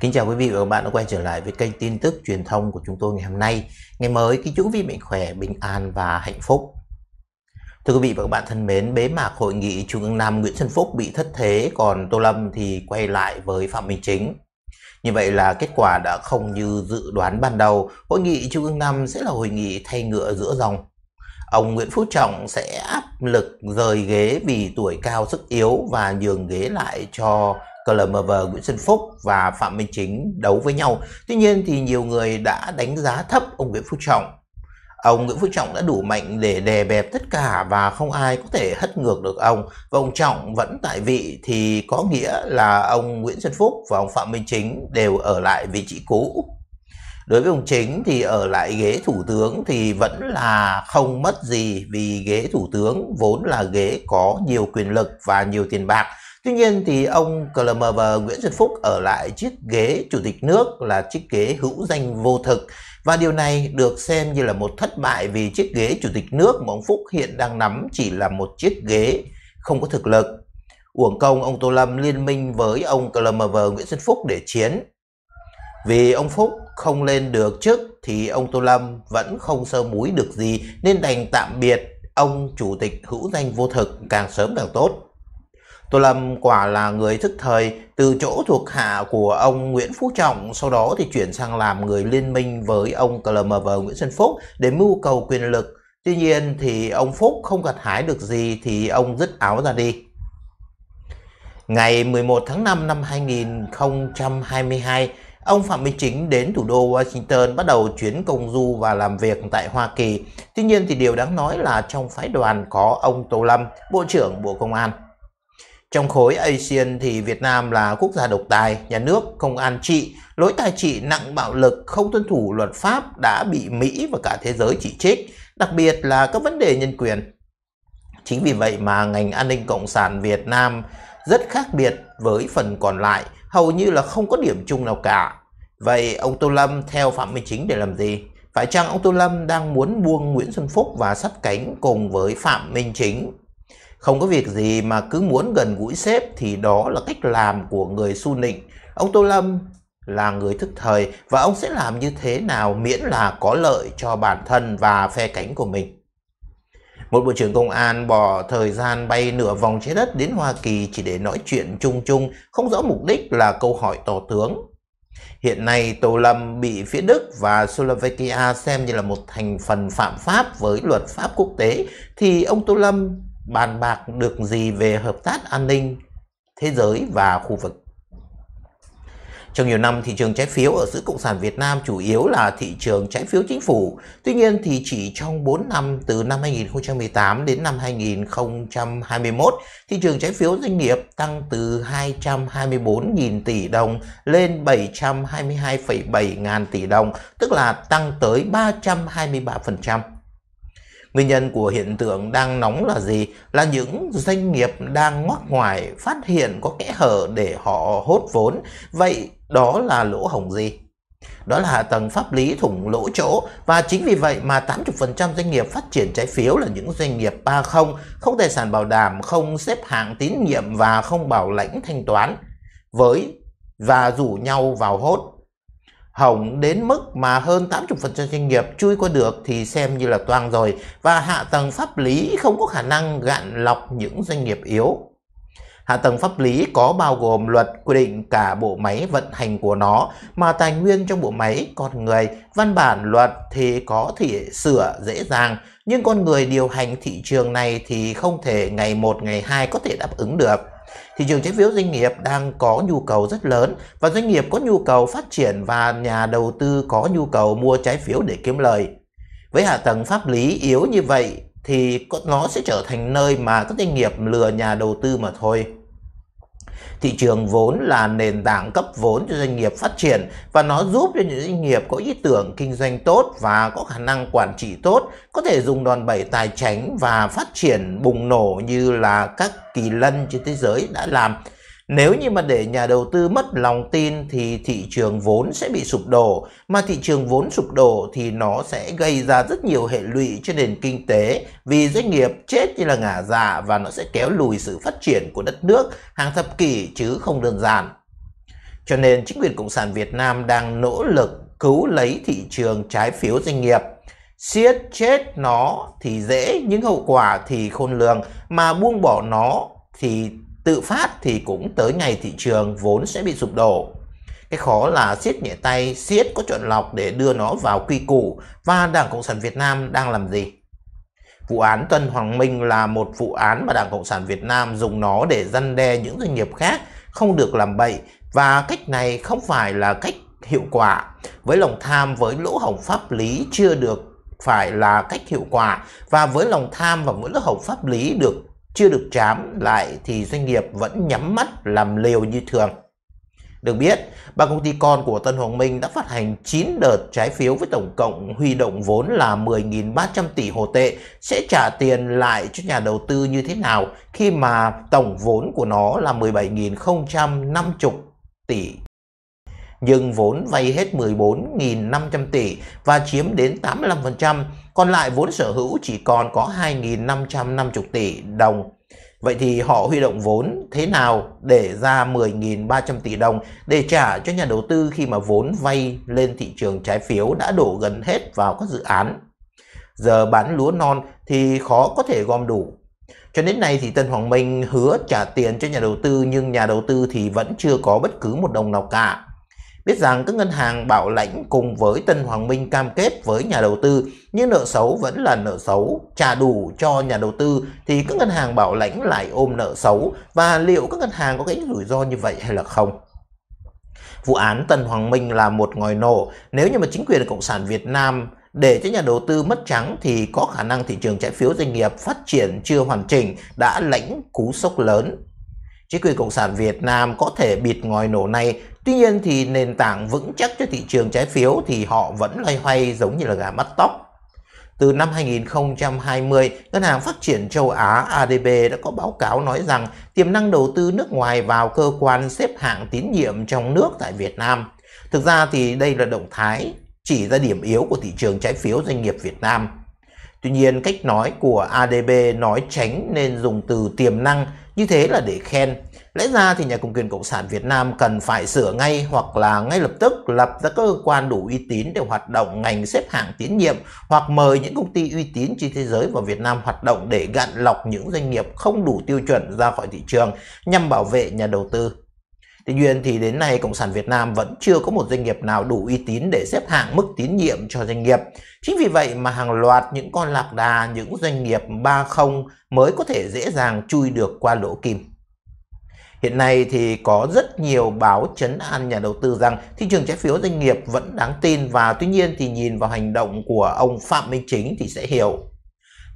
Kính chào quý vị và các bạn đã quay trở lại với kênh tin tức truyền thông của chúng tôi ngày hôm nay. Ngày mới kính chúc quý vị mạnh khỏe, bình an và hạnh phúc. Thưa quý vị và các bạn thân mến, bế mạc hội nghị Trung ương 5 Nguyễn Xuân Phúc bị thất thế, còn Tô Lâm thì quay lại với Phạm Minh Chính. Như vậy là kết quả đã không như dự đoán ban đầu, hội nghị Trung ương 5 sẽ là hội nghị thay ngựa giữa dòng. Ông Nguyễn Phú Trọng sẽ áp lực rời ghế vì tuổi cao sức yếu và nhường ghế lại cho CLMV Nguyễn Xuân Phúc và Phạm Minh Chính đấu với nhau. Tuy nhiên thì nhiều người đã đánh giá thấp ông Nguyễn Phú Trọng. Ông Nguyễn Phú Trọng đã đủ mạnh để đè bẹp tất cả và không ai có thể hất ngược được ông. Và ông Trọng vẫn tại vị thì có nghĩa là ông Nguyễn Xuân Phúc và ông Phạm Minh Chính đều ở lại vị trí cũ. Đối với ông Chính thì ở lại ghế thủ tướng thì vẫn là không mất gì vì ghế thủ tướng vốn là ghế có nhiều quyền lực và nhiều tiền bạc Tuy nhiên thì ông CLMV Nguyễn Xuân Phúc ở lại chiếc ghế chủ tịch nước là chiếc ghế hữu danh vô thực và điều này được xem như là một thất bại vì chiếc ghế chủ tịch nước mà ông Phúc hiện đang nắm chỉ là một chiếc ghế không có thực lực. Uổng công ông Tô Lâm liên minh với ông CLMV Nguyễn Xuân Phúc để chiến. Vì ông Phúc không lên được chức thì ông Tô Lâm vẫn không sơ múi được gì nên đành tạm biệt ông chủ tịch hữu danh vô thực càng sớm càng tốt. Tô Lâm quả là người thức thời từ chỗ thuộc hạ của ông Nguyễn Phú Trọng, sau đó thì chuyển sang làm người liên minh với ông CLMV Nguyễn Xuân Phúc để mưu cầu quyền lực. Tuy nhiên thì ông Phúc không gặt hái được gì thì ông dứt áo ra đi. Ngày 11 tháng 5 năm 2022, ông Phạm Minh Chính đến thủ đô Washington bắt đầu chuyến công du và làm việc tại Hoa Kỳ. Tuy nhiên thì điều đáng nói là trong phái đoàn có ông Tô Lâm, Bộ trưởng Bộ Công an. Trong khối ASEAN thì Việt Nam là quốc gia độc tài, nhà nước không an trị, lỗi tài trị nặng bạo lực, không tuân thủ luật pháp đã bị Mỹ và cả thế giới chỉ trích, đặc biệt là các vấn đề nhân quyền. Chính vì vậy mà ngành an ninh cộng sản Việt Nam rất khác biệt với phần còn lại, hầu như là không có điểm chung nào cả. Vậy ông Tô Lâm theo Phạm Minh Chính để làm gì? Phải chăng ông Tô Lâm đang muốn buông Nguyễn Xuân Phúc và sắt cánh cùng với Phạm Minh Chính không có việc gì mà cứ muốn gần gũi sếp thì đó là cách làm của người su nịnh. Ông Tô Lâm là người thức thời và ông sẽ làm như thế nào miễn là có lợi cho bản thân và phe cánh của mình. Một bộ trưởng công an bỏ thời gian bay nửa vòng trái đất đến Hoa Kỳ chỉ để nói chuyện chung chung, không rõ mục đích là câu hỏi tỏ tướng. Hiện nay, Tô Lâm bị phía Đức và Slovakia xem như là một thành phần phạm pháp với luật pháp quốc tế, thì ông Tô Lâm bàn bạc được gì về hợp tác an ninh thế giới và khu vực. Trong nhiều năm, thị trường trái phiếu ở giữa Cộng sản Việt Nam chủ yếu là thị trường trái phiếu chính phủ. Tuy nhiên thì chỉ trong 4 năm từ năm 2018 đến năm 2021, thị trường trái phiếu doanh nghiệp tăng từ 224.000 tỷ đồng lên 722,7 ngàn tỷ đồng, tức là tăng tới 323%. Nguyên nhân của hiện tượng đang nóng là gì? Là những doanh nghiệp đang ngoắc ngoài phát hiện có kẽ hở để họ hốt vốn. Vậy đó là lỗ hổng gì? Đó là hạ tầng pháp lý thủng lỗ chỗ và chính vì vậy mà 80% doanh nghiệp phát triển trái phiếu là những doanh nghiệp 30, không tài sản bảo đảm, không xếp hạng tín nhiệm và không bảo lãnh thanh toán với và rủ nhau vào hốt hỏng đến mức mà hơn 80% doanh nghiệp chui qua được thì xem như là toang rồi và hạ tầng pháp lý không có khả năng gạn lọc những doanh nghiệp yếu. Hạ tầng pháp lý có bao gồm luật quy định cả bộ máy vận hành của nó mà tài nguyên trong bộ máy, con người, văn bản luật thì có thể sửa dễ dàng nhưng con người điều hành thị trường này thì không thể ngày một ngày hai có thể đáp ứng được thị trường trái phiếu doanh nghiệp đang có nhu cầu rất lớn và doanh nghiệp có nhu cầu phát triển và nhà đầu tư có nhu cầu mua trái phiếu để kiếm lời. Với hạ tầng pháp lý yếu như vậy thì nó sẽ trở thành nơi mà các doanh nghiệp lừa nhà đầu tư mà thôi. Thị trường vốn là nền tảng cấp vốn cho doanh nghiệp phát triển và nó giúp cho những doanh nghiệp có ý tưởng kinh doanh tốt và có khả năng quản trị tốt có thể dùng đòn bẩy tài chính và phát triển bùng nổ như là các kỳ lân trên thế giới đã làm. Nếu như mà để nhà đầu tư mất lòng tin thì thị trường vốn sẽ bị sụp đổ, mà thị trường vốn sụp đổ thì nó sẽ gây ra rất nhiều hệ lụy cho nền kinh tế vì doanh nghiệp chết như là ngả dạ và nó sẽ kéo lùi sự phát triển của đất nước hàng thập kỷ chứ không đơn giản. Cho nên chính quyền Cộng sản Việt Nam đang nỗ lực cứu lấy thị trường trái phiếu doanh nghiệp. Siết chết nó thì dễ những hậu quả thì khôn lường mà buông bỏ nó thì tự phát thì cũng tới ngày thị trường vốn sẽ bị sụp đổ. Cái khó là siết nhẹ tay, siết có chọn lọc để đưa nó vào quy củ và Đảng Cộng sản Việt Nam đang làm gì? Vụ án Tân Hoàng Minh là một vụ án mà Đảng Cộng sản Việt Nam dùng nó để răn đe những doanh nghiệp khác không được làm bậy và cách này không phải là cách hiệu quả. Với lòng tham với lỗ hổng pháp lý chưa được phải là cách hiệu quả và với lòng tham và mỗi lỗ hổng pháp lý được chưa được chám lại thì doanh nghiệp vẫn nhắm mắt làm liều như thường. Được biết, ba công ty con của Tân Hoàng Minh đã phát hành 9 đợt trái phiếu với tổng cộng huy động vốn là 10.300 tỷ hồ tệ sẽ trả tiền lại cho nhà đầu tư như thế nào khi mà tổng vốn của nó là 17.050 tỷ. Nhưng vốn vay hết 14.500 tỷ và chiếm đến 85% còn lại vốn sở hữu chỉ còn có 2.550 tỷ đồng. Vậy thì họ huy động vốn thế nào để ra 10.300 tỷ đồng để trả cho nhà đầu tư khi mà vốn vay lên thị trường trái phiếu đã đổ gần hết vào các dự án. Giờ bán lúa non thì khó có thể gom đủ. Cho đến nay thì Tân Hoàng Minh hứa trả tiền cho nhà đầu tư nhưng nhà đầu tư thì vẫn chưa có bất cứ một đồng nào cả. Biết rằng các ngân hàng bảo lãnh cùng với Tân Hoàng Minh cam kết với nhà đầu tư nhưng nợ xấu vẫn là nợ xấu, trả đủ cho nhà đầu tư thì các ngân hàng bảo lãnh lại ôm nợ xấu và liệu các ngân hàng có cái rủi ro như vậy hay là không? Vụ án Tân Hoàng Minh là một ngòi nổ, nếu như mà chính quyền Cộng sản Việt Nam để cho nhà đầu tư mất trắng thì có khả năng thị trường trái phiếu doanh nghiệp phát triển chưa hoàn chỉnh đã lãnh cú sốc lớn. Chính quyền Cộng sản Việt Nam có thể bịt ngòi nổ này Tuy nhiên thì nền tảng vững chắc cho thị trường trái phiếu thì họ vẫn loay hoay giống như là gà mắt tóc. Từ năm 2020, Ngân hàng Phát triển Châu Á ADB đã có báo cáo nói rằng tiềm năng đầu tư nước ngoài vào cơ quan xếp hạng tín nhiệm trong nước tại Việt Nam. Thực ra thì đây là động thái chỉ ra điểm yếu của thị trường trái phiếu doanh nghiệp Việt Nam. Tuy nhiên, cách nói của ADB nói tránh nên dùng từ tiềm năng như thế là để khen Lẽ ra thì nhà cầm quyền Cộng sản Việt Nam cần phải sửa ngay hoặc là ngay lập tức lập ra cơ quan đủ uy tín để hoạt động ngành xếp hạng tín nhiệm hoặc mời những công ty uy tín trên thế giới và Việt Nam hoạt động để gạn lọc những doanh nghiệp không đủ tiêu chuẩn ra khỏi thị trường nhằm bảo vệ nhà đầu tư. Tuy nhiên thì đến nay Cộng sản Việt Nam vẫn chưa có một doanh nghiệp nào đủ uy tín để xếp hạng mức tín nhiệm cho doanh nghiệp. Chính vì vậy mà hàng loạt những con lạc đà, những doanh nghiệp 30 mới có thể dễ dàng chui được qua lỗ kim. Hiện nay thì có rất nhiều báo chấn an nhà đầu tư rằng thị trường trái phiếu doanh nghiệp vẫn đáng tin và tuy nhiên thì nhìn vào hành động của ông Phạm Minh Chính thì sẽ hiểu.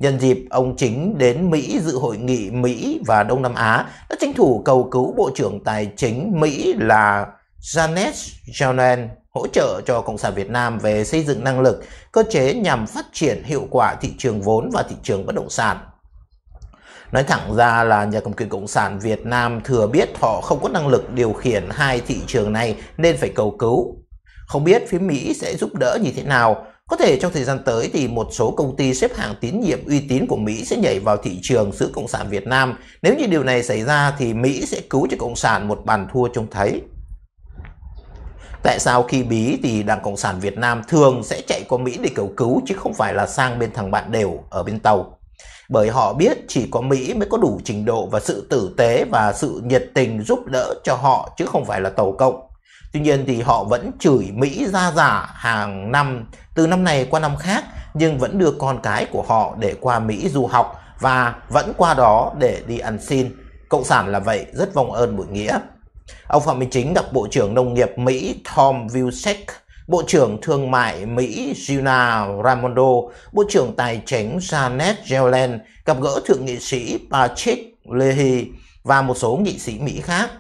Nhân dịp ông Chính đến Mỹ dự hội nghị Mỹ và Đông Nam Á đã tranh thủ cầu cứu Bộ trưởng Tài chính Mỹ là Janet Yellen hỗ trợ cho Cộng sản Việt Nam về xây dựng năng lực, cơ chế nhằm phát triển hiệu quả thị trường vốn và thị trường bất động sản. Nói thẳng ra là nhà cầm quyền Cộng sản Việt Nam thừa biết họ không có năng lực điều khiển hai thị trường này nên phải cầu cứu. Không biết phía Mỹ sẽ giúp đỡ như thế nào, có thể trong thời gian tới thì một số công ty xếp hạng tín nhiệm uy tín của Mỹ sẽ nhảy vào thị trường giữa Cộng sản Việt Nam. Nếu như điều này xảy ra thì Mỹ sẽ cứu cho Cộng sản một bàn thua trông thấy. Tại sao khi bí thì Đảng Cộng sản Việt Nam thường sẽ chạy qua Mỹ để cầu cứu chứ không phải là sang bên thằng bạn đều ở bên Tàu? bởi họ biết chỉ có Mỹ mới có đủ trình độ và sự tử tế và sự nhiệt tình giúp đỡ cho họ chứ không phải là Tàu Cộng. Tuy nhiên thì họ vẫn chửi Mỹ ra giả hàng năm từ năm này qua năm khác nhưng vẫn đưa con cái của họ để qua Mỹ du học và vẫn qua đó để đi ăn xin. Cộng sản là vậy, rất vong ơn bụi nghĩa. Ông Phạm Minh Chính gặp Bộ trưởng Nông nghiệp Mỹ Tom Vilsack Bộ trưởng Thương mại Mỹ Gina Raimondo, Bộ trưởng Tài chính Janet Yellen gặp gỡ Thượng nghị sĩ Patrick Leahy và một số nghị sĩ Mỹ khác.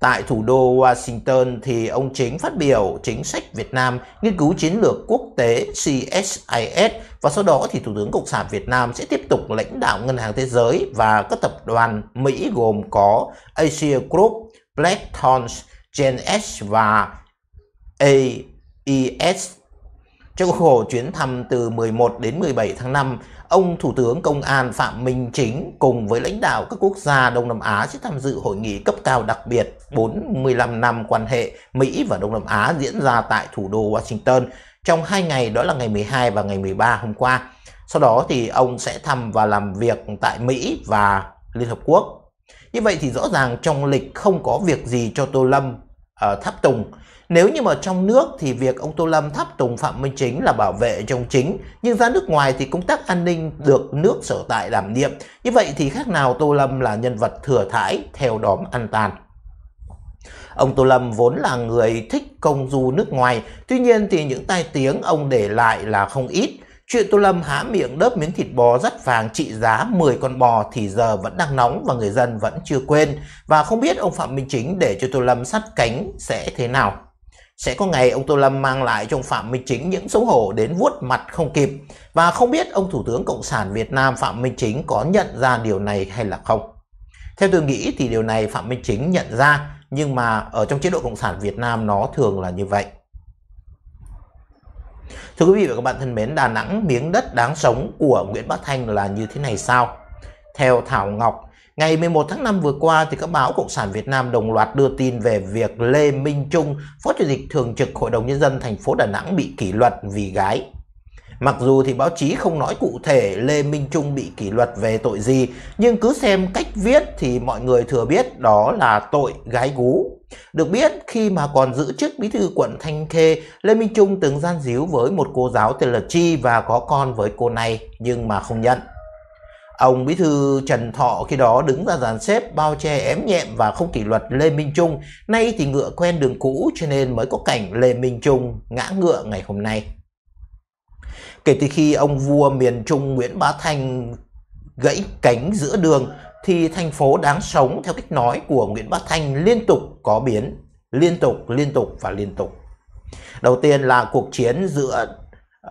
Tại thủ đô Washington thì ông chính phát biểu chính sách Việt Nam nghiên cứu chiến lược quốc tế CSIS và sau đó thì Thủ tướng Cộng sản Việt Nam sẽ tiếp tục lãnh đạo Ngân hàng Thế giới và các tập đoàn Mỹ gồm có Asia Group, Blackthorns, Gen S và A IS. Trong khuôn chuyến thăm từ 11 đến 17 tháng 5, ông Thủ tướng Công an Phạm Minh Chính cùng với lãnh đạo các quốc gia Đông Nam Á sẽ tham dự hội nghị cấp cao đặc biệt 45 năm quan hệ Mỹ và Đông Nam Á diễn ra tại thủ đô Washington trong hai ngày đó là ngày 12 và ngày 13 hôm qua. Sau đó thì ông sẽ thăm và làm việc tại Mỹ và Liên Hợp Quốc. Như vậy thì rõ ràng trong lịch không có việc gì cho Tô Lâm uh, tháp tùng nếu như mà trong nước thì việc ông Tô Lâm tháp tùng Phạm Minh Chính là bảo vệ trong chính, nhưng ra nước ngoài thì công tác an ninh được nước sở tại đảm nhiệm. Như vậy thì khác nào Tô Lâm là nhân vật thừa thãi theo đóm ăn tàn. Ông Tô Lâm vốn là người thích công du nước ngoài, tuy nhiên thì những tai tiếng ông để lại là không ít. Chuyện Tô Lâm há miệng đớp miếng thịt bò rất vàng trị giá 10 con bò thì giờ vẫn đang nóng và người dân vẫn chưa quên. Và không biết ông Phạm Minh Chính để cho Tô Lâm sắt cánh sẽ thế nào. Sẽ có ngày ông Tô Lâm mang lại cho ông Phạm Minh Chính những xấu hổ đến vuốt mặt không kịp và không biết ông Thủ tướng Cộng sản Việt Nam Phạm Minh Chính có nhận ra điều này hay là không. Theo tôi nghĩ thì điều này Phạm Minh Chính nhận ra nhưng mà ở trong chế độ Cộng sản Việt Nam nó thường là như vậy. Thưa quý vị và các bạn thân mến, Đà Nẵng miếng đất đáng sống của Nguyễn Bắc Thanh là như thế này sao? Theo Thảo Ngọc, Ngày 11 tháng 5 vừa qua thì các báo Cộng sản Việt Nam đồng loạt đưa tin về việc Lê Minh Trung, Phó Chủ tịch Thường trực Hội đồng Nhân dân thành phố Đà Nẵng bị kỷ luật vì gái. Mặc dù thì báo chí không nói cụ thể Lê Minh Trung bị kỷ luật về tội gì, nhưng cứ xem cách viết thì mọi người thừa biết đó là tội gái gú. Được biết, khi mà còn giữ chức bí thư quận Thanh Khê, Lê Minh Trung từng gian díu với một cô giáo tên là Chi và có con với cô này, nhưng mà không nhận. Ông Bí thư Trần Thọ khi đó đứng ra dàn xếp bao che ém nhẹm và không kỷ luật Lê Minh Trung, nay thì ngựa quen đường cũ cho nên mới có cảnh Lê Minh Trung ngã ngựa ngày hôm nay. Kể từ khi ông vua miền Trung Nguyễn Bá Thanh gãy cánh giữa đường thì thành phố đáng sống theo cách nói của Nguyễn Bá Thanh liên tục có biến, liên tục, liên tục và liên tục. Đầu tiên là cuộc chiến giữa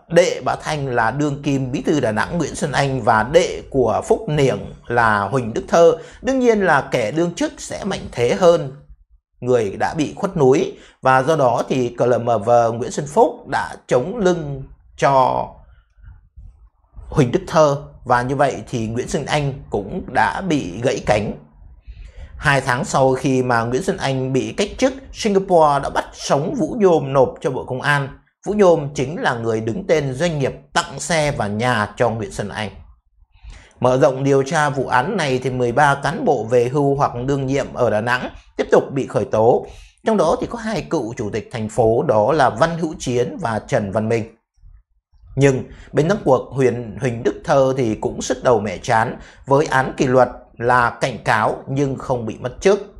đệ bà Thanh là đương kim bí thư Đà Nẵng Nguyễn Xuân Anh và đệ của Phúc niệm là Huỳnh Đức Thơ. Đương nhiên là kẻ đương chức sẽ mạnh thế hơn người đã bị khuất núi và do đó thì CLMV Nguyễn Xuân Phúc đã chống lưng cho Huỳnh Đức Thơ và như vậy thì Nguyễn Xuân Anh cũng đã bị gãy cánh. Hai tháng sau khi mà Nguyễn Xuân Anh bị cách chức, Singapore đã bắt sống Vũ Nhôm nộp cho Bộ Công an. Vũ Nhôm chính là người đứng tên doanh nghiệp tặng xe và nhà cho Nguyễn Xuân Anh. Mở rộng điều tra vụ án này thì 13 cán bộ về hưu hoặc đương nhiệm ở Đà Nẵng tiếp tục bị khởi tố. Trong đó thì có hai cựu chủ tịch thành phố đó là Văn Hữu Chiến và Trần Văn Minh. Nhưng bên thắng cuộc Huyền Huỳnh Đức Thơ thì cũng sức đầu mẹ chán với án kỷ luật là cảnh cáo nhưng không bị mất chức.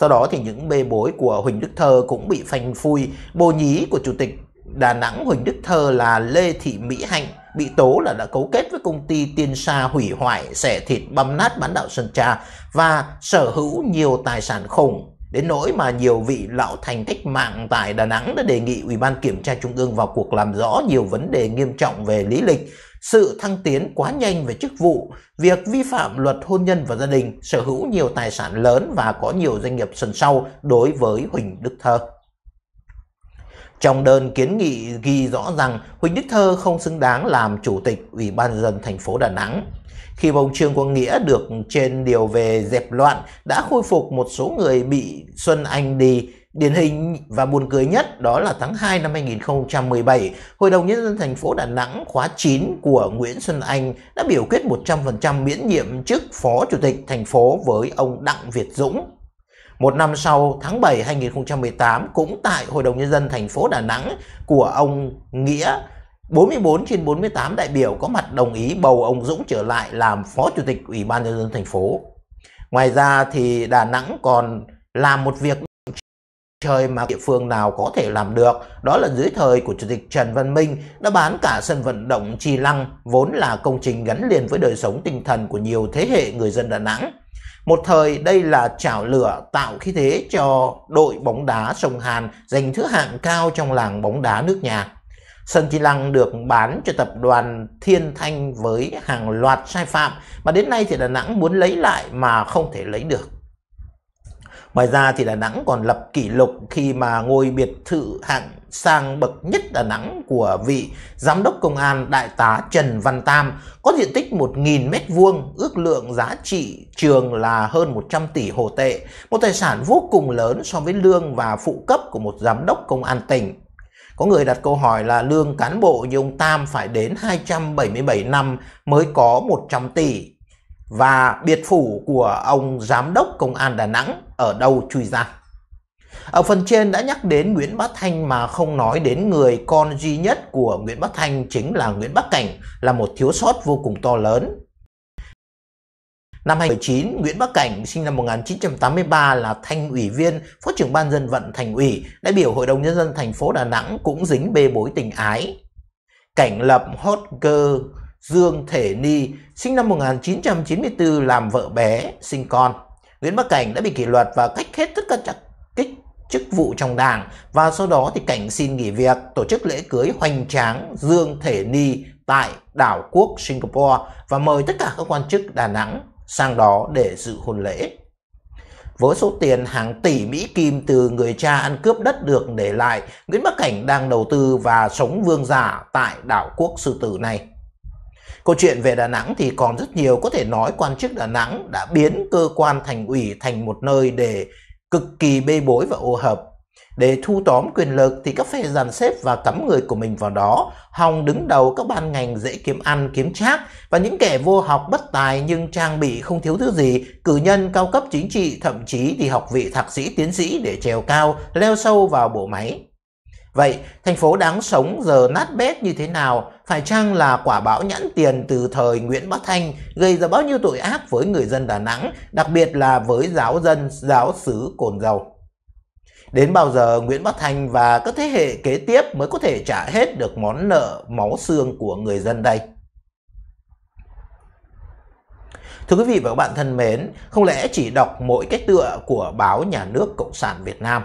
Sau đó thì những bê bối của Huỳnh Đức Thơ cũng bị phanh phui, bồ nhí của Chủ tịch Đà Nẵng Huỳnh Đức Thơ là Lê Thị Mỹ Hạnh bị tố là đã cấu kết với công ty Tiên Sa hủy hoại, xẻ thịt băm nát bán đảo Sơn Trà và sở hữu nhiều tài sản khủng. Đến nỗi mà nhiều vị lão thành cách mạng tại Đà Nẵng đã đề nghị Ủy ban Kiểm tra Trung ương vào cuộc làm rõ nhiều vấn đề nghiêm trọng về lý lịch, sự thăng tiến quá nhanh về chức vụ, việc vi phạm luật hôn nhân và gia đình, sở hữu nhiều tài sản lớn và có nhiều doanh nghiệp sân sau đối với Huỳnh Đức Thơ. Trong đơn kiến nghị ghi rõ rằng Huỳnh Đức Thơ không xứng đáng làm chủ tịch Ủy ban dân thành phố Đà Nẵng. Khi ông trường Quang Nghĩa được trên điều về dẹp loạn đã khôi phục một số người bị Xuân Anh đi Điển hình và buồn cười nhất đó là tháng 2 năm 2017, Hội đồng Nhân dân thành phố Đà Nẵng khóa 9 của Nguyễn Xuân Anh đã biểu quyết 100% miễn nhiệm chức Phó Chủ tịch thành phố với ông Đặng Việt Dũng. Một năm sau, tháng 7 2018 cũng tại Hội đồng Nhân dân thành phố Đà Nẵng của ông Nghĩa, 44 trên 48 đại biểu có mặt đồng ý bầu ông Dũng trở lại làm Phó Chủ tịch Ủy ban Nhân dân thành phố. Ngoài ra thì Đà Nẵng còn làm một việc trời mà địa phương nào có thể làm được đó là dưới thời của chủ tịch Trần Văn Minh đã bán cả sân vận động Chi Lăng vốn là công trình gắn liền với đời sống tinh thần của nhiều thế hệ người dân Đà Nẵng một thời đây là chảo lửa tạo khí thế cho đội bóng đá sông Hàn giành thứ hạng cao trong làng bóng đá nước nhà. Sân Chi Lăng được bán cho tập đoàn Thiên Thanh với hàng loạt sai phạm mà đến nay thì Đà Nẵng muốn lấy lại mà không thể lấy được. Ngoài ra thì Đà Nẵng còn lập kỷ lục khi mà ngôi biệt thự hạng sang bậc nhất Đà Nẵng của vị Giám đốc Công an Đại tá Trần Văn Tam có diện tích 1.000m2, ước lượng giá trị trường là hơn 100 tỷ hồ tệ, một tài sản vô cùng lớn so với lương và phụ cấp của một Giám đốc Công an tỉnh. Có người đặt câu hỏi là lương cán bộ như ông Tam phải đến 277 năm mới có 100 tỷ và biệt phủ của ông giám đốc công an Đà Nẵng ở đâu chui ra. Ở phần trên đã nhắc đến Nguyễn Bát Thanh mà không nói đến người con duy nhất của Nguyễn Bát Thanh chính là Nguyễn Bắc Cảnh là một thiếu sót vô cùng to lớn. Năm 2019, Nguyễn Bắc Cảnh sinh năm 1983 là thanh ủy viên, phó trưởng ban dân vận thành ủy, đại biểu Hội đồng Nhân dân thành phố Đà Nẵng cũng dính bê bối tình ái. Cảnh lập hot girl Dương Thể Ni sinh năm 1994 làm vợ bé, sinh con. Nguyễn Bắc Cảnh đã bị kỷ luật và cách hết tất cả kích chức vụ trong đảng và sau đó thì Cảnh xin nghỉ việc tổ chức lễ cưới hoành tráng Dương Thể Ni tại đảo quốc Singapore và mời tất cả các quan chức Đà Nẵng sang đó để dự hôn lễ. Với số tiền hàng tỷ Mỹ Kim từ người cha ăn cướp đất được để lại, Nguyễn Bắc Cảnh đang đầu tư và sống vương giả tại đảo quốc sư tử này. Câu chuyện về Đà Nẵng thì còn rất nhiều, có thể nói quan chức Đà Nẵng đã biến cơ quan thành ủy thành một nơi để cực kỳ bê bối và ô hợp. Để thu tóm quyền lực thì các phe dàn xếp và cắm người của mình vào đó. Hòng đứng đầu các ban ngành dễ kiếm ăn, kiếm trác và những kẻ vô học bất tài nhưng trang bị không thiếu thứ gì, cử nhân cao cấp chính trị thậm chí thì học vị thạc sĩ tiến sĩ để trèo cao, leo sâu vào bộ máy. Vậy, thành phố đáng sống giờ nát bét như thế nào? Phải chăng là quả báo nhãn tiền từ thời Nguyễn Bắc Thanh gây ra bao nhiêu tội ác với người dân Đà Nẵng, đặc biệt là với giáo dân, giáo sứ Cồn Dầu? Đến bao giờ Nguyễn Bắc Thanh và các thế hệ kế tiếp mới có thể trả hết được món nợ máu xương của người dân đây? Thưa quý vị và các bạn thân mến, không lẽ chỉ đọc mỗi cái tựa của báo Nhà nước Cộng sản Việt Nam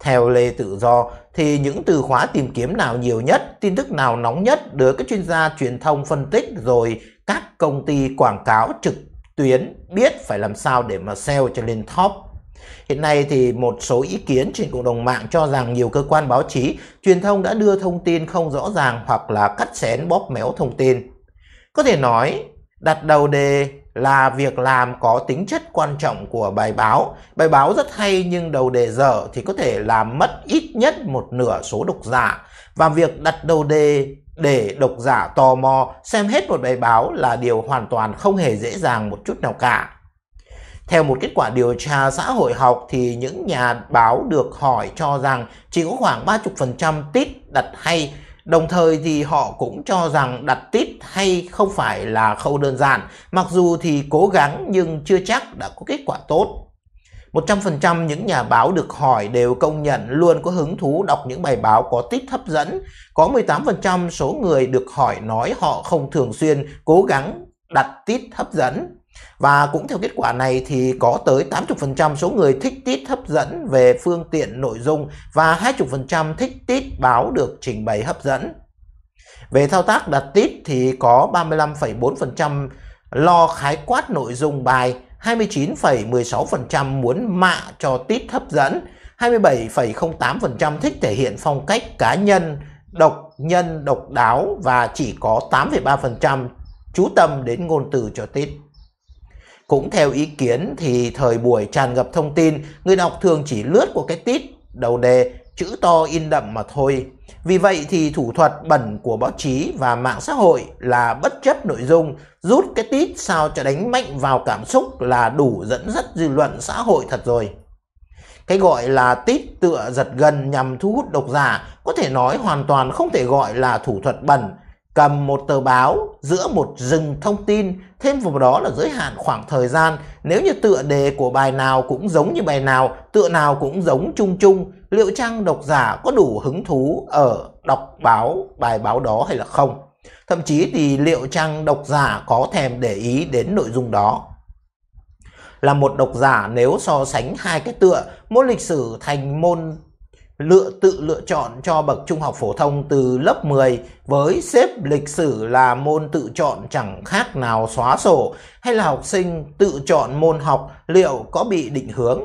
theo Lê Tự Do thì những từ khóa tìm kiếm nào nhiều nhất, tin tức nào nóng nhất được các chuyên gia truyền thông phân tích rồi các công ty quảng cáo trực tuyến biết phải làm sao để mà sell cho lên top. Hiện nay thì một số ý kiến trên cộng đồng mạng cho rằng nhiều cơ quan báo chí, truyền thông đã đưa thông tin không rõ ràng hoặc là cắt xén bóp méo thông tin. Có thể nói, đặt đầu đề là việc làm có tính chất quan trọng của bài báo. Bài báo rất hay nhưng đầu đề dở thì có thể làm mất ít nhất một nửa số độc giả. Và việc đặt đầu đề để độc giả tò mò xem hết một bài báo là điều hoàn toàn không hề dễ dàng một chút nào cả. Theo một kết quả điều tra xã hội học thì những nhà báo được hỏi cho rằng chỉ có khoảng 30% tít đặt hay Đồng thời thì họ cũng cho rằng đặt tít hay không phải là khâu đơn giản, mặc dù thì cố gắng nhưng chưa chắc đã có kết quả tốt. 100% những nhà báo được hỏi đều công nhận luôn có hứng thú đọc những bài báo có tít hấp dẫn. Có 18% số người được hỏi nói họ không thường xuyên cố gắng đặt tít hấp dẫn. Và cũng theo kết quả này thì có tới 80% số người thích tít hấp dẫn về phương tiện nội dung và 20% thích tít báo được trình bày hấp dẫn. Về thao tác đặt tít thì có 35,4% lo khái quát nội dung bài, 29,16% muốn mạ cho tít hấp dẫn, 27,08% thích thể hiện phong cách cá nhân, độc nhân, độc đáo và chỉ có 8,3% chú tâm đến ngôn từ cho tít. Cũng theo ý kiến thì thời buổi tràn ngập thông tin, người đọc thường chỉ lướt qua cái tít, đầu đề, chữ to in đậm mà thôi. Vì vậy thì thủ thuật bẩn của báo chí và mạng xã hội là bất chấp nội dung, rút cái tít sao cho đánh mạnh vào cảm xúc là đủ dẫn dắt dư luận xã hội thật rồi. Cái gọi là tít tựa giật gần nhằm thu hút độc giả có thể nói hoàn toàn không thể gọi là thủ thuật bẩn cầm một tờ báo giữa một rừng thông tin, thêm vào đó là giới hạn khoảng thời gian. Nếu như tựa đề của bài nào cũng giống như bài nào, tựa nào cũng giống chung chung, liệu chăng độc giả có đủ hứng thú ở đọc báo bài báo đó hay là không? Thậm chí thì liệu chăng độc giả có thèm để ý đến nội dung đó? Là một độc giả nếu so sánh hai cái tựa, môn lịch sử thành môn lựa tự lựa chọn cho bậc trung học phổ thông từ lớp 10 với xếp lịch sử là môn tự chọn chẳng khác nào xóa sổ hay là học sinh tự chọn môn học liệu có bị định hướng.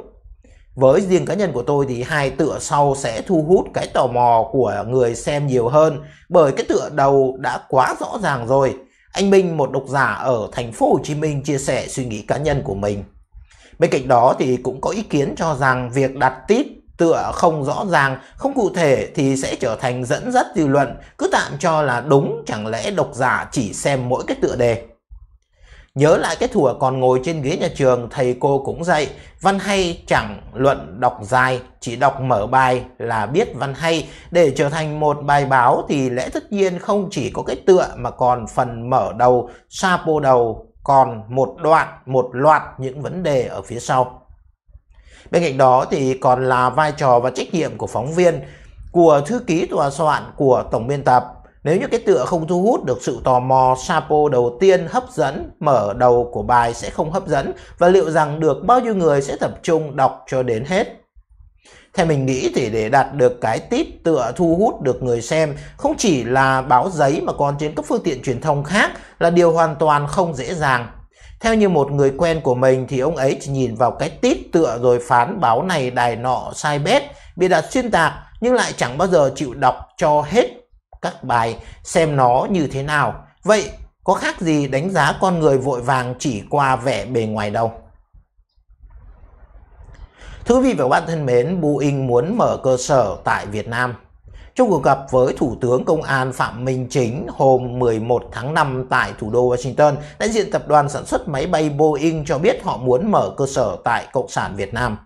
Với riêng cá nhân của tôi thì hai tựa sau sẽ thu hút cái tò mò của người xem nhiều hơn bởi cái tựa đầu đã quá rõ ràng rồi. Anh Minh, một độc giả ở thành phố Hồ Chí Minh chia sẻ suy nghĩ cá nhân của mình. Bên cạnh đó thì cũng có ý kiến cho rằng việc đặt tít tựa không rõ ràng, không cụ thể thì sẽ trở thành dẫn dắt dư luận, cứ tạm cho là đúng chẳng lẽ độc giả chỉ xem mỗi cái tựa đề. Nhớ lại cái thủa còn ngồi trên ghế nhà trường, thầy cô cũng dạy, văn hay chẳng luận đọc dài, chỉ đọc mở bài là biết văn hay. Để trở thành một bài báo thì lẽ tất nhiên không chỉ có cái tựa mà còn phần mở đầu, sapo đầu, còn một đoạn, một loạt những vấn đề ở phía sau. Bên cạnh đó thì còn là vai trò và trách nhiệm của phóng viên, của thư ký tòa soạn, của tổng biên tập. Nếu như cái tựa không thu hút được sự tò mò, Sapo đầu tiên hấp dẫn, mở đầu của bài sẽ không hấp dẫn và liệu rằng được bao nhiêu người sẽ tập trung đọc cho đến hết. Theo mình nghĩ thì để đạt được cái tít tựa thu hút được người xem không chỉ là báo giấy mà còn trên các phương tiện truyền thông khác là điều hoàn toàn không dễ dàng. Theo như một người quen của mình thì ông ấy chỉ nhìn vào cái tít tựa rồi phán báo này đài nọ sai bét, bị đặt xuyên tạc nhưng lại chẳng bao giờ chịu đọc cho hết các bài xem nó như thế nào. Vậy có khác gì đánh giá con người vội vàng chỉ qua vẻ bề ngoài đâu. Thưa quý vị và các bạn thân mến, Boeing muốn mở cơ sở tại Việt Nam trong cuộc gặp với Thủ tướng Công an Phạm Minh Chính hôm 11 tháng 5 tại thủ đô Washington, đại diện tập đoàn sản xuất máy bay Boeing cho biết họ muốn mở cơ sở tại Cộng sản Việt Nam.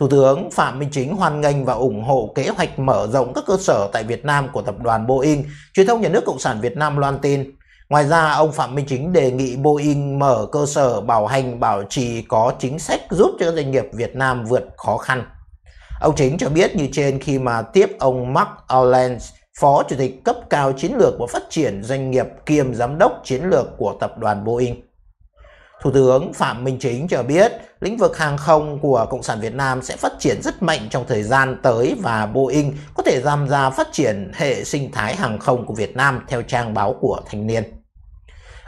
Thủ tướng Phạm Minh Chính hoan nghênh và ủng hộ kế hoạch mở rộng các cơ sở tại Việt Nam của tập đoàn Boeing, truyền thông nhà nước Cộng sản Việt Nam loan tin. Ngoài ra, ông Phạm Minh Chính đề nghị Boeing mở cơ sở bảo hành bảo trì có chính sách giúp cho doanh nghiệp Việt Nam vượt khó khăn. Ông Chính cho biết như trên khi mà tiếp ông Mark Allens, Phó Chủ tịch cấp cao chiến lược và phát triển doanh nghiệp kiêm giám đốc chiến lược của tập đoàn Boeing. Thủ tướng Phạm Minh Chính cho biết lĩnh vực hàng không của Cộng sản Việt Nam sẽ phát triển rất mạnh trong thời gian tới và Boeing có thể tham gia phát triển hệ sinh thái hàng không của Việt Nam theo trang báo của Thanh niên.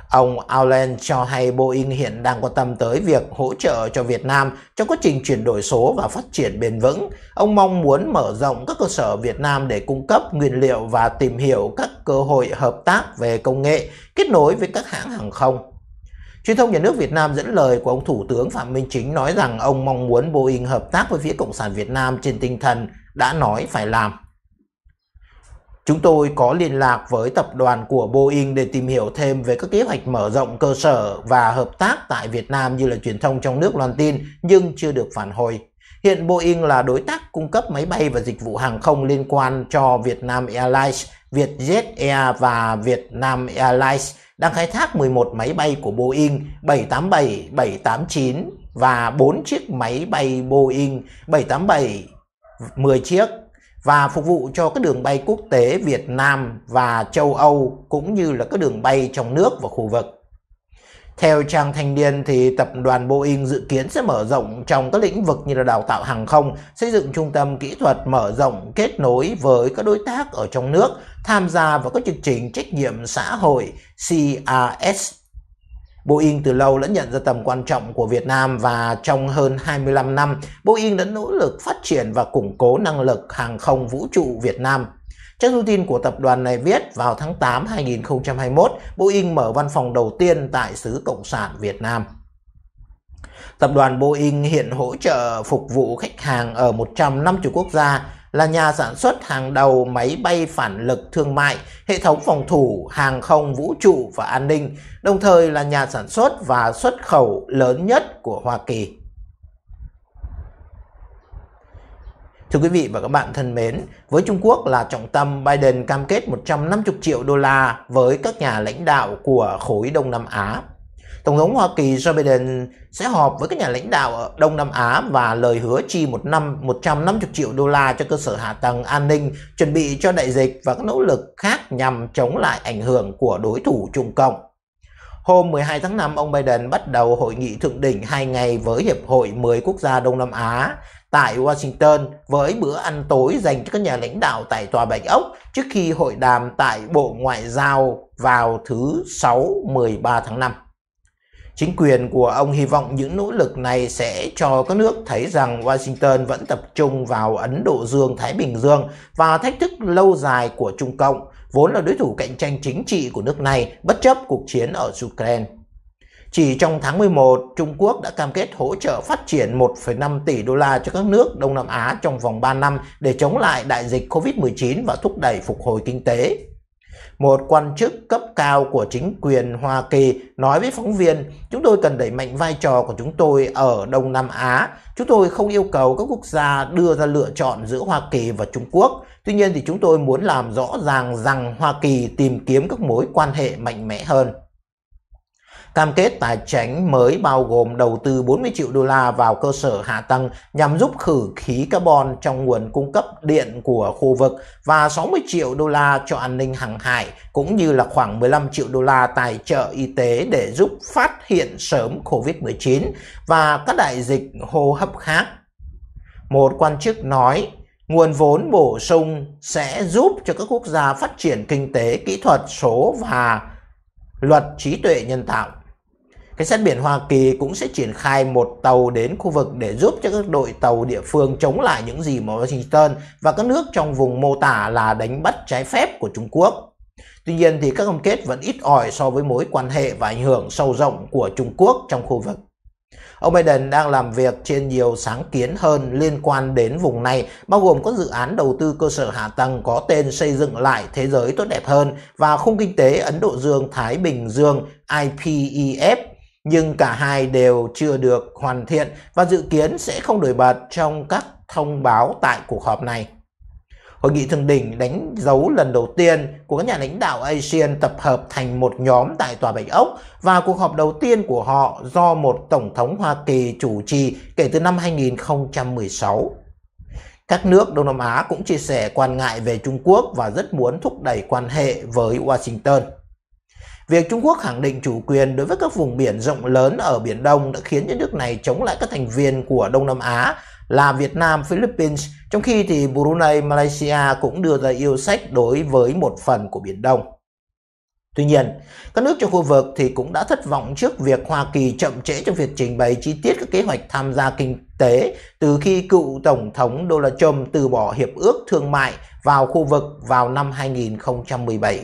Ông Allen cho hay Boeing hiện đang quan tâm tới việc hỗ trợ cho Việt Nam trong quá trình chuyển đổi số và phát triển bền vững. Ông mong muốn mở rộng các cơ sở Việt Nam để cung cấp nguyên liệu và tìm hiểu các cơ hội hợp tác về công nghệ, kết nối với các hãng hàng không. Truyền thông nhà nước Việt Nam dẫn lời của ông Thủ tướng Phạm Minh Chính nói rằng ông mong muốn Boeing hợp tác với phía Cộng sản Việt Nam trên tinh thần đã nói phải làm. Chúng tôi có liên lạc với tập đoàn của Boeing để tìm hiểu thêm về các kế hoạch mở rộng cơ sở và hợp tác tại Việt Nam như là truyền thông trong nước loan tin nhưng chưa được phản hồi. Hiện Boeing là đối tác cung cấp máy bay và dịch vụ hàng không liên quan cho Vietnam Airlines, Vietjet Air và Vietnam Airlines đang khai thác 11 máy bay của Boeing 787, 789 và 4 chiếc máy bay Boeing 787 10 chiếc và phục vụ cho các đường bay quốc tế Việt Nam và châu Âu cũng như là các đường bay trong nước và khu vực. Theo trang thanh niên thì tập đoàn Boeing dự kiến sẽ mở rộng trong các lĩnh vực như là đào tạo hàng không, xây dựng trung tâm kỹ thuật mở rộng kết nối với các đối tác ở trong nước, tham gia vào các chương trình trách nhiệm xã hội CRS Boeing từ lâu đã nhận ra tầm quan trọng của Việt Nam và trong hơn 25 năm, Boeing đã nỗ lực phát triển và củng cố năng lực hàng không vũ trụ Việt Nam. Trang thông tin của tập đoàn này viết, vào tháng 8 2021, Boeing mở văn phòng đầu tiên tại xứ Cộng sản Việt Nam. Tập đoàn Boeing hiện hỗ trợ phục vụ khách hàng ở 150 quốc gia, là nhà sản xuất hàng đầu máy bay phản lực thương mại, hệ thống phòng thủ, hàng không vũ trụ và an ninh, đồng thời là nhà sản xuất và xuất khẩu lớn nhất của Hoa Kỳ. Thưa quý vị và các bạn thân mến, với Trung Quốc là trọng tâm, Biden cam kết 150 triệu đô la với các nhà lãnh đạo của khối Đông Nam Á. Tổng thống Hoa Kỳ Joe Biden sẽ họp với các nhà lãnh đạo ở Đông Nam Á và lời hứa chi một năm 150 triệu đô la cho cơ sở hạ tầng an ninh, chuẩn bị cho đại dịch và các nỗ lực khác nhằm chống lại ảnh hưởng của đối thủ Trung Cộng. Hôm 12 tháng 5, ông Biden bắt đầu hội nghị thượng đỉnh hai ngày với Hiệp hội 10 quốc gia Đông Nam Á tại Washington với bữa ăn tối dành cho các nhà lãnh đạo tại Tòa Bạch Ốc trước khi hội đàm tại Bộ Ngoại giao vào thứ 6 13 tháng 5. Chính quyền của ông hy vọng những nỗ lực này sẽ cho các nước thấy rằng Washington vẫn tập trung vào Ấn Độ Dương-Thái Bình Dương và thách thức lâu dài của Trung Cộng, vốn là đối thủ cạnh tranh chính trị của nước này bất chấp cuộc chiến ở Ukraine. Chỉ trong tháng 11, Trung Quốc đã cam kết hỗ trợ phát triển 1,5 tỷ đô la cho các nước Đông Nam Á trong vòng 3 năm để chống lại đại dịch COVID-19 và thúc đẩy phục hồi kinh tế. Một quan chức cấp cao của chính quyền Hoa Kỳ nói với phóng viên, chúng tôi cần đẩy mạnh vai trò của chúng tôi ở Đông Nam Á. Chúng tôi không yêu cầu các quốc gia đưa ra lựa chọn giữa Hoa Kỳ và Trung Quốc. Tuy nhiên thì chúng tôi muốn làm rõ ràng rằng Hoa Kỳ tìm kiếm các mối quan hệ mạnh mẽ hơn. Cam kết tài chính mới bao gồm đầu tư 40 triệu đô la vào cơ sở hạ tầng nhằm giúp khử khí carbon trong nguồn cung cấp điện của khu vực và 60 triệu đô la cho an ninh hàng hải cũng như là khoảng 15 triệu đô la tài trợ y tế để giúp phát hiện sớm COVID-19 và các đại dịch hô hấp khác. Một quan chức nói Nguồn vốn bổ sung sẽ giúp cho các quốc gia phát triển kinh tế, kỹ thuật số và luật trí tuệ nhân tạo. Cảnh sát biển Hoa Kỳ cũng sẽ triển khai một tàu đến khu vực để giúp cho các đội tàu địa phương chống lại những gì mà Washington và các nước trong vùng mô tả là đánh bắt trái phép của Trung Quốc. Tuy nhiên thì các cam kết vẫn ít ỏi so với mối quan hệ và ảnh hưởng sâu rộng của Trung Quốc trong khu vực. Ông Biden đang làm việc trên nhiều sáng kiến hơn liên quan đến vùng này, bao gồm các dự án đầu tư cơ sở hạ tầng có tên xây dựng lại thế giới tốt đẹp hơn và khung kinh tế Ấn Độ Dương-Thái Bình Dương IPEF nhưng cả hai đều chưa được hoàn thiện và dự kiến sẽ không nổi bật trong các thông báo tại cuộc họp này. Hội nghị thượng đỉnh đánh dấu lần đầu tiên của các nhà lãnh đạo ASEAN tập hợp thành một nhóm tại Tòa Bạch Ốc và cuộc họp đầu tiên của họ do một Tổng thống Hoa Kỳ chủ trì kể từ năm 2016. Các nước Đông Nam Á cũng chia sẻ quan ngại về Trung Quốc và rất muốn thúc đẩy quan hệ với Washington. Việc Trung Quốc khẳng định chủ quyền đối với các vùng biển rộng lớn ở Biển Đông đã khiến những nước này chống lại các thành viên của Đông Nam Á là Việt Nam, Philippines, trong khi thì Brunei, Malaysia cũng đưa ra yêu sách đối với một phần của Biển Đông. Tuy nhiên, các nước trong khu vực thì cũng đã thất vọng trước việc Hoa Kỳ chậm trễ trong việc trình bày chi tiết các kế hoạch tham gia kinh tế từ khi cựu Tổng thống Donald Trump từ bỏ Hiệp ước Thương mại vào khu vực vào năm 2017.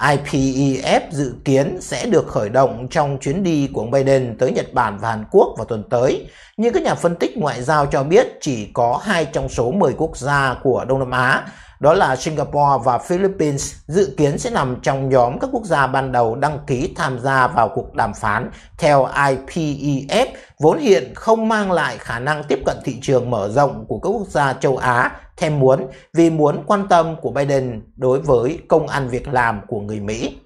IPEF dự kiến sẽ được khởi động trong chuyến đi của ông Biden tới Nhật Bản và Hàn Quốc vào tuần tới, nhưng các nhà phân tích ngoại giao cho biết chỉ có hai trong số 10 quốc gia của Đông Nam Á đó là Singapore và Philippines dự kiến sẽ nằm trong nhóm các quốc gia ban đầu đăng ký tham gia vào cuộc đàm phán theo IPEF, vốn hiện không mang lại khả năng tiếp cận thị trường mở rộng của các quốc gia châu Á thêm muốn vì muốn quan tâm của Biden đối với công ăn việc làm của người Mỹ.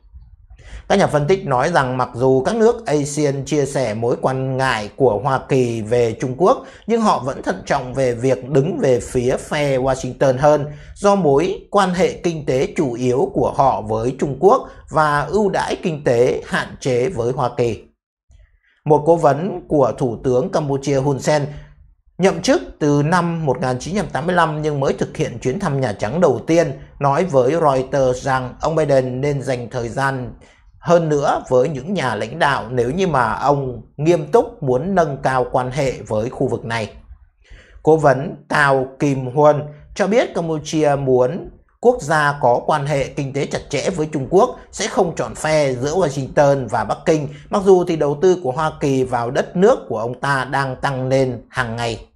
Các nhà phân tích nói rằng mặc dù các nước ASEAN chia sẻ mối quan ngại của Hoa Kỳ về Trung Quốc, nhưng họ vẫn thận trọng về việc đứng về phía phe Washington hơn do mối quan hệ kinh tế chủ yếu của họ với Trung Quốc và ưu đãi kinh tế hạn chế với Hoa Kỳ. Một cố vấn của Thủ tướng Campuchia Hun Sen nhậm chức từ năm 1985 nhưng mới thực hiện chuyến thăm Nhà Trắng đầu tiên, nói với Reuters rằng ông Biden nên dành thời gian hơn nữa với những nhà lãnh đạo nếu như mà ông nghiêm túc muốn nâng cao quan hệ với khu vực này. Cố vấn Tào Kim Huân cho biết Campuchia muốn quốc gia có quan hệ kinh tế chặt chẽ với Trung Quốc sẽ không chọn phe giữa Washington và Bắc Kinh, mặc dù thì đầu tư của Hoa Kỳ vào đất nước của ông ta đang tăng lên hàng ngày.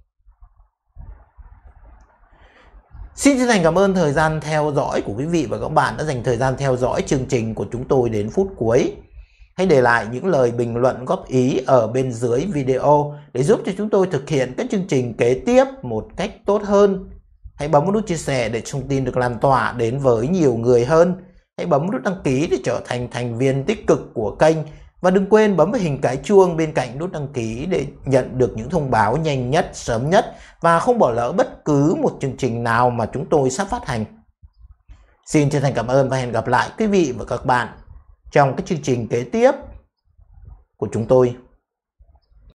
Xin chân thành cảm ơn thời gian theo dõi của quý vị và các bạn đã dành thời gian theo dõi chương trình của chúng tôi đến phút cuối. Hãy để lại những lời bình luận góp ý ở bên dưới video để giúp cho chúng tôi thực hiện các chương trình kế tiếp một cách tốt hơn. Hãy bấm nút chia sẻ để thông tin được lan tỏa đến với nhiều người hơn. Hãy bấm nút đăng ký để trở thành thành viên tích cực của kênh và đừng quên bấm vào hình cái chuông bên cạnh nút đăng ký để nhận được những thông báo nhanh nhất, sớm nhất và không bỏ lỡ bất cứ một chương trình nào mà chúng tôi sắp phát hành. Xin chân thành cảm ơn và hẹn gặp lại quý vị và các bạn trong các chương trình kế tiếp của chúng tôi.